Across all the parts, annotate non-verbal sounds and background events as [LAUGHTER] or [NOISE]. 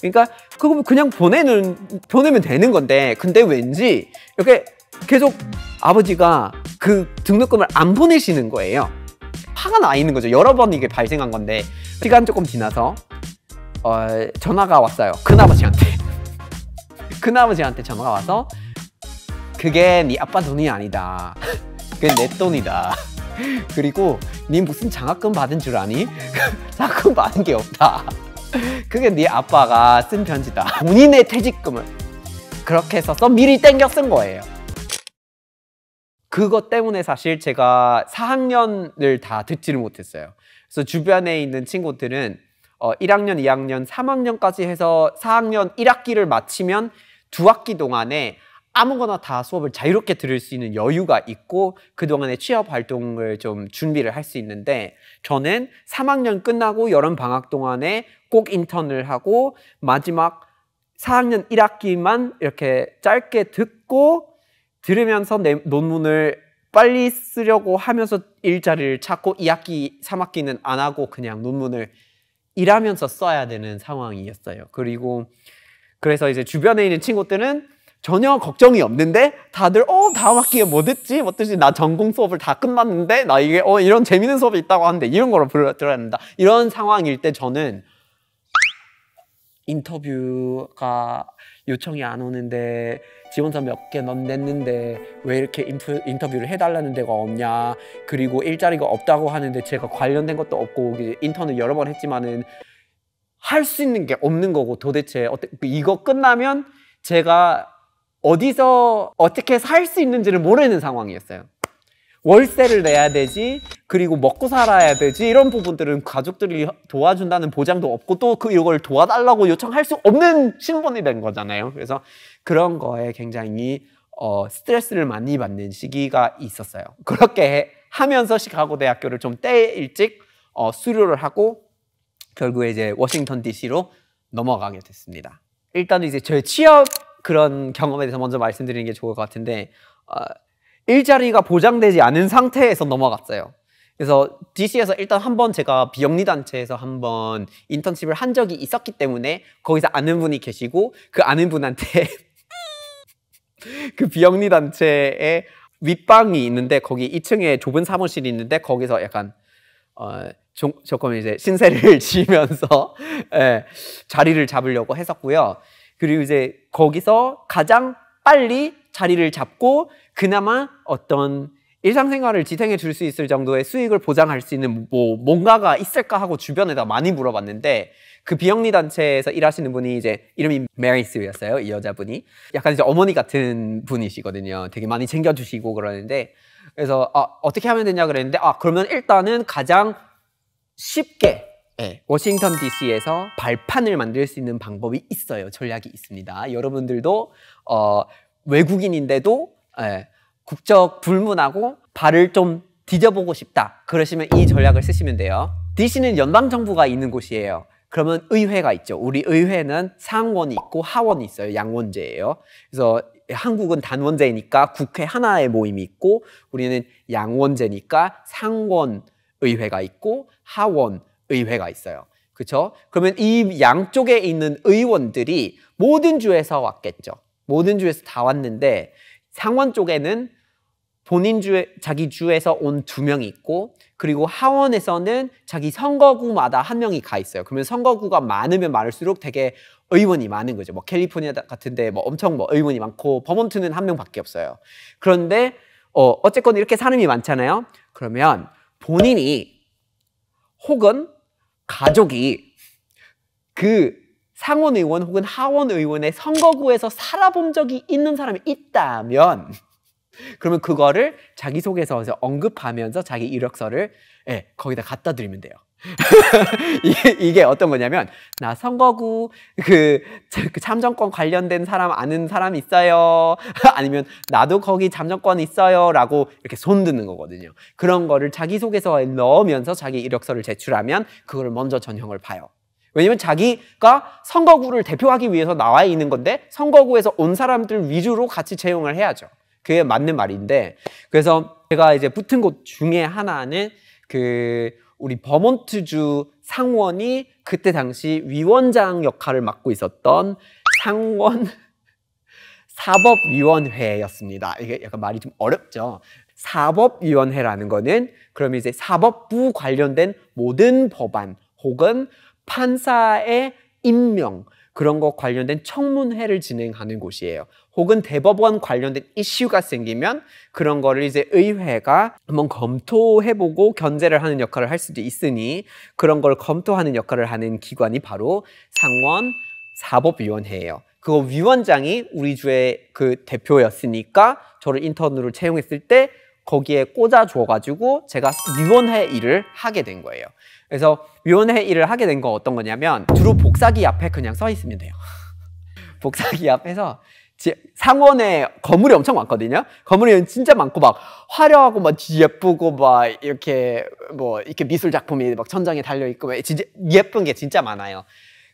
그러니까 그거 그냥 보내는 보내면 되는 건데 근데 왠지 이렇게 계속 아버지가 그 등록금을 안 보내시는 거예요. 화가 나 있는 거죠. 여러 번 이게 발생한 건데 시간 조금 지나서 어, 전화가 왔어요. 큰아버지한테 [LAUGHS] 큰아버지한테 전화가 와서 그게 네 아빠 돈이 아니다. 그게 내 돈이다. [LAUGHS] 그리고 네 무슨 장학금 받은 줄 아니? [LAUGHS] 장학금 받은 게 없다. 그게 네 아빠가 쓴 편지다 [LAUGHS] 본인의 퇴직금을 그렇게 해서 미리 땡겨 쓴 거예요 그것 때문에 사실 제가 4학년을 다 듣지를 못했어요 그래서 주변에 있는 친구들은 어, 1학년, 2학년, 3학년까지 해서 4학년 1학기를 마치면 두 학기 동안에 아무거나 다 수업을 자유롭게 들을 수 있는 여유가 있고 그동안의 취업 활동을 좀 준비를 할 수 있는데 저는 3학년 끝나고 여름 방학 동안에 꼭 인턴을 하고 마지막 4학년 1학기만 이렇게 짧게 듣고 들으면서 내 논문을 빨리 쓰려고 하면서 일자리를 찾고 2학기, 3학기는 안 하고 그냥 논문을 일하면서 써야 되는 상황이었어요. 그리고 그래서 이제 주변에 있는 친구들은 전혀 걱정이 없는데 다들 어 다음 학기에 뭐 듣지 뭐 듣지 나 전공 수업을 다 끝났는데 나 이게 어 이런 재밌는 수업이 있다고 하는데 이런 거로 불러 들어야 된다 이런 상황일 때 저는 인터뷰가 요청이 안 오는데 지원서 몇개 냈는데 왜 이렇게 인프, 인터뷰를 해달라는 데가 없냐 그리고 일자리가 없다고 하는데 제가 관련된 것도 없고 인턴을 여러 번 했지만은 할 수 있는 게 없는 거고 도대체 어때 이거 끝나면 제가 어디서 어떻게 살 수 있는지를 모르는 상황이었어요. 월세를 내야 되지 그리고 먹고 살아야 되지 이런 부분들은 가족들이 도와준다는 보장도 없고 또 그 이걸 도와달라고 요청할 수 없는 신분이 된 거잖아요 그래서 그런 거에 굉장히 어, 스트레스를 많이 받는 시기가 있었어요 그렇게 하면서 시카고 대학교를 좀 때 일찍 어, 수료를 하고 결국에 이제 워싱턴 DC로 넘어가게 됐습니다 일단 이제 저의 취업 그런 경험에 대해서 먼저 말씀드리는 게 좋을 것 같은데 어, 일자리가 보장되지 않은 상태에서 넘어갔어요. 그래서 DC에서 일단 한번 제가 비영리 단체에서 한번 인턴십을 한 적이 있었기 때문에 거기서 아는 분이 계시고 그 아는 분한테 [LAUGHS] 그 비영리 단체에 윗방이 있는데 거기 2층에 좁은 사무실이 있는데 거기서 약간 어, 조금 이제 신세를 [LAUGHS] 지면서 예, 자리를 잡으려고 했었고요. 그리고 이제 거기서 가장 빨리 자리를 잡고 그나마 어떤 일상생활을 지탱해 줄 수 있을 정도의 수익을 보장할 수 있는 뭐 뭔가가 있을까 하고 주변에다 많이 물어봤는데 그 비영리 단체에서 일하시는 분이 이제 이름이 메리스였어요 이 여자분이 약간 이제 어머니 같은 분이시거든요 되게 많이 챙겨주시고 그러는데 그래서 아, 어떻게 하면 되냐 그랬는데 아 그러면 일단은 가장 쉽게 네, 워싱턴 DC에서 발판을 만들 수 있는 방법이 있어요. 전략이 있습니다. 여러분들도 어, 외국인인데도 네, 국적 불문하고 발을 좀 뒤져보고 싶다. 그러시면 이 전략을 쓰시면 돼요. DC는 연방 정부가 있는 곳이에요. 그러면 의회가 있죠. 우리 의회는 상원이 있고 하원이 있어요. 양원제예요. 그래서 한국은 단원제니까 국회 하나의 모임이 있고 우리는 양원제니까 상원 의회가 있고 하원 의회가 있어요. 그렇죠? 그러면 이 양쪽에 있는 의원들이 모든 주에서 왔겠죠. 모든 주에서 다 왔는데 상원 쪽에는 본인 주에 자기 주에서 온 두 명이 있고 그리고 하원에서는 자기 선거구마다 한 명이 가 있어요. 그러면 선거구가 많으면 많을수록 되게 의원이 많은 거죠. 뭐 캘리포니아 같은데 뭐 엄청 뭐 의원이 많고 버몬트는 한 명밖에 없어요. 그런데 어 어쨌건 이렇게 사람이 많잖아요. 그러면 본인이 혹은 가족이 그 상원 의원 혹은 하원 의원의 선거구에서 살아본 적이 있는 사람이 있다면 그러면 그거를 자기소개서에서 언급하면서 자기 이력서를 예, 거기다 갖다 드리면 돼요. [LAUGHS] 이게, 어떤 거냐면 나 선거구 그, 그, 참정권 관련된 사람 아는 사람 있어요 [LAUGHS] 아니면 나도 거기 참정권 있어요 라고 이렇게 손 드는 거거든요 그런 거를 자기소개서에 넣으면서 자기 이력서를 제출하면 그걸 먼저 전형을 봐요 왜냐면 자기가 선거구를 대표하기 위해서 나와 있는 건데 선거구에서 온 사람들 위주로 같이 채용을 해야죠 그게 맞는 말인데 그래서 제가 이제 붙은 곳 중에 하나는 그 우리 버몬트주 상원이 그때 당시 위원장 역할을 맡고 있었던 상원 [LAUGHS] 사법위원회였습니다. 이게 약간 말이 좀 어렵죠. 사법위원회라는 거는 그럼 이제 사법부 관련된 모든 법안 혹은 판사의 임명 그런 것 관련된 청문회를 진행하는 곳이에요. 혹은 대법원 관련된 이슈가 생기면 그런 거를 이제 의회가 한번 검토해보고 견제를 하는 역할을 할 수도 있으니 그런 걸 검토하는 역할을 하는 기관이 바로 상원 사법위원회예요. 그거 위원장이 우리 주의 그 대표였으니까 저를 인턴으로 채용했을 때 거기에 꽂아줘가지고 제가 위원회 일을 하게 된 거예요. 그래서 위원회 일을 하게 된 건 어떤 거냐면 두루 복사기 앞에 그냥 서 있으면 돼요. [LAUGHS] 복사기 앞에서 상원에 건물이 엄청 많거든요. 건물이 진짜 많고 막 화려하고 막 예쁘고 막 이렇게 뭐 이렇게 미술 작품이 막 천장에 달려 있고 막 예쁜 게 진짜 많아요.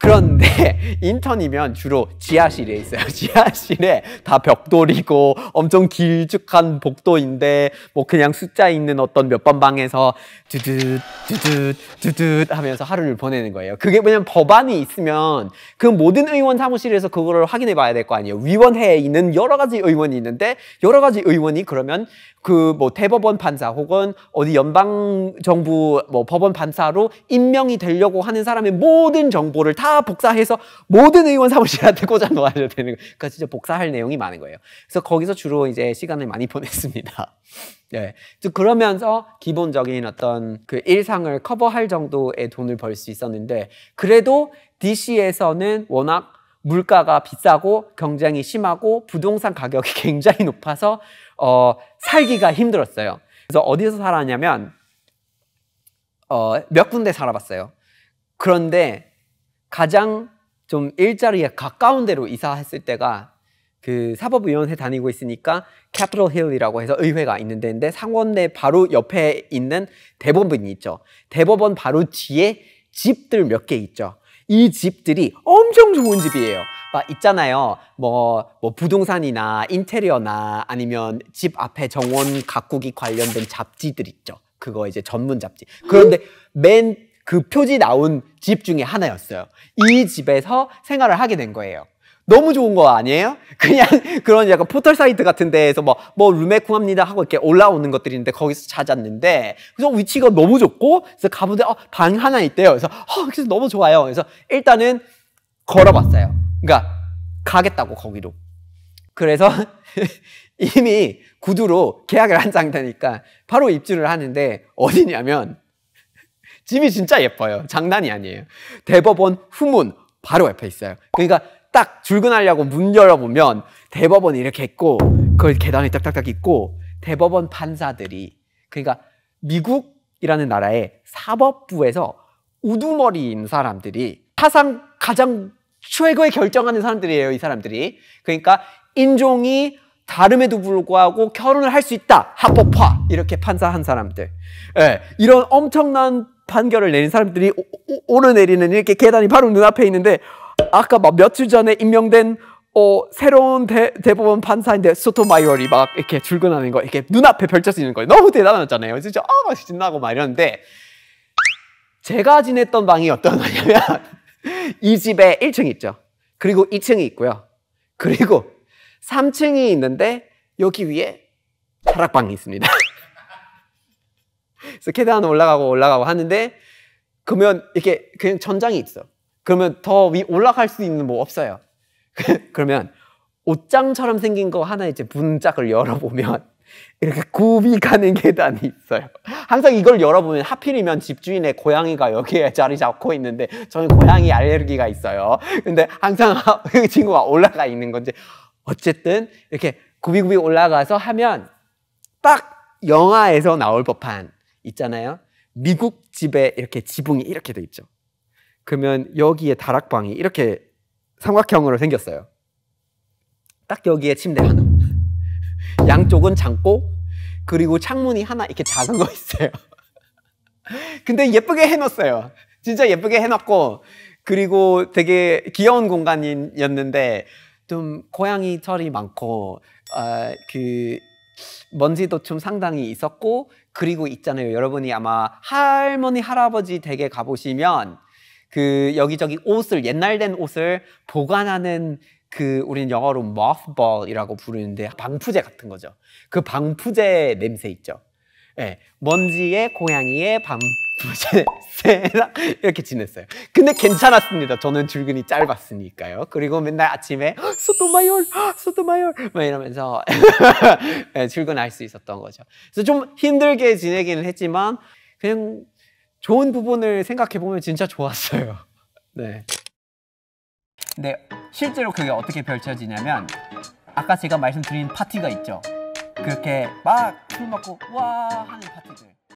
그런데 [LAUGHS] 인턴이면 주로 지하실에 있어요. [LAUGHS] 지하실에 다 벽돌이고 엄청 길쭉한 복도인데 뭐 그냥 숫자 있는 어떤 몇 번 방에서 두듯 두듯 두듯 하면서 하루를 보내는 거예요. 그게 뭐냐면 법안이 있으면 그 모든 의원 사무실에서 그거를 확인해 봐야 될 거 아니에요. 위원회에 있는 여러 가지 의원이 있는데 여러 가지 의원이 그러면 그 뭐 대법원 판사 혹은 어디 연방 정부 뭐 법원 판사로 임명이 되려고 하는 사람의 모든 정보를 다 복사해서 모든 의원 사무실한테 [LAUGHS] 꽂아 놓아야 되는 거예요. 그러니까 진짜 복사할 내용이 많은 거예요. 그래서 거기서 주로 이제 시간을 많이 [LAUGHS] 보냈습니다. 네. 그러면서 기본적인 어떤 그 일상을 커버할 정도의 돈을 벌 수 있었는데 그래도 DC에서는 워낙 물가가 비싸고 경쟁이 심하고 부동산 가격이 [LAUGHS] 굉장히 높아서 어, 살기가 힘들었어요. 그래서 어디서 살았냐면 어, 몇 군데 살아봤어요. 그런데 가장 좀 일자리에 가까운 데로 이사했을 때가 그 사법위원회 다니고 있으니까 캐피털 힐이라고 해서 의회가 있는 데인데 상원내 바로 옆에 있는 대법원이 있죠. 대법원 바로 뒤에 집들 몇 개 있죠. 이 집들이 엄청 좋은 집이에요. 막 있잖아요. 뭐, 뭐 부동산이나 인테리어나 아니면 집 앞에 정원 가꾸기 관련된 잡지들 있죠. 그거 이제 전문 잡지. 그런데 맨그 표지 나온 집 중에 하나였어요. 이 집에서 생활을 하게 된 거예요. 너무 좋은 거 아니에요? [LAUGHS] 그냥 그런 약간 포털 사이트 같은 데에서 뭐, 뭐, 룸메 구합니다 하고 이렇게 올라오는 것들이 있는데 거기서 찾았는데 그래서 위치가 너무 좋고 그래서 가보는데 어, 방 하나 있대요. 그래서, 어, 그래서 너무 좋아요. 그래서 일단은 걸어봤어요. 그러니까 가겠다고 거기로. 그래서 [LAUGHS] 이미 구두로 계약을 한 상태니까 바로 입주를 하는데 어디냐면 집이 진짜 예뻐요. 장난이 아니에요. 대법원 후문 바로 옆에 있어요. 그러니까 딱 출근하려고 문 열어보면 대법원이 이렇게 있고 그걸 계단이 딱딱딱 있고 대법원 판사들이 그러니까 미국이라는 나라의 사법부에서 우두머리인 사람들이 사상 가장 최고의 결정하는 사람들이에요, 이 사람들이. 그러니까 인종이 다름에도 불구하고 결혼을 할 수 있다. 합법화. 이렇게 판사한 사람들. 예, 이런 엄청난 판결을 내린 사람들이 오르내리는 이렇게 계단이 바로 눈앞에 있는데 아까 막 며칠 전에 임명된 어, 새로운 대, 법원 판사인데 소토마이어리 막 이렇게 출근하는 거 이렇게 눈앞에 펼쳐지는 거예요. 너무 대단하잖아요. 진짜 아, 막 신나고 막 이러는데 제가 지냈던 방이 어떤 거냐면 [LAUGHS] 이 집에 1층 있죠. 그리고 2층이 있고요. 그리고 3층이 있는데 여기 위에 타락방이 있습니다. [LAUGHS] 그래서 계단 올라가고 올라가고 하는데 그러면 이렇게 그냥 전장이 있어. 그러면 더 위 올라갈 수 있는 뭐 없어요. [LAUGHS] 그러면 옷장처럼 생긴 거 하나 이제 문짝을 열어보면 [LAUGHS] 이렇게 굽이 가는 계단이 있어요. 항상 이걸 열어보면 하필이면 집주인의 고양이가 여기에 [LAUGHS] 자리 잡고 있는데 저는 고양이 알레르기가 있어요. 근데 항상 그 친구가 올라가 있는 건지 어쨌든 이렇게 굽이굽이 올라가서 하면 딱 영화에서 나올 법한 있잖아요. 미국 집에 이렇게 지붕이 이렇게 돼 있죠. 그러면 여기에 다락방이 이렇게 삼각형으로 생겼어요. 딱 여기에 침대 하나. [LAUGHS] 양쪽은 창고 그리고 창문이 하나 이렇게 작은 거 있어요. [LAUGHS] 근데 예쁘게 해놨어요. 진짜 예쁘게 해놨고 그리고 되게 귀여운 공간이었는데 좀 고양이 털이 많고 어, 그 먼지도 좀 상당히 있었고 그리고 있잖아요. 여러분이 아마 할머니 할아버지 댁에 가보시면 그 여기저기 옷을 옛날 된 옷을 보관하는 그 우리는 영어로 mothball이라고 부르는데 방부제 같은 거죠. 그 방부제 냄새 있죠. 예. 네, 먼지에 고양이의 방 세나 이렇게 지냈어요. 근데 괜찮았습니다. 저는 줄근이 짧았으니까요. 그리고 맨날 아침에 소토마열, 소토마열 막 이러면서 [LAUGHS] 네, 출근할 수 있었던 거죠. 그래서 좀 힘들게 지내기는 했지만 그냥 좋은 부분을 생각해 보면 진짜 좋았어요. [LAUGHS] 네. 네. 실제로 그게 어떻게 펼쳐지냐면 아까 제가 말씀드린 파티가 있죠. 그렇게 막술 먹고 와 하는 파티들.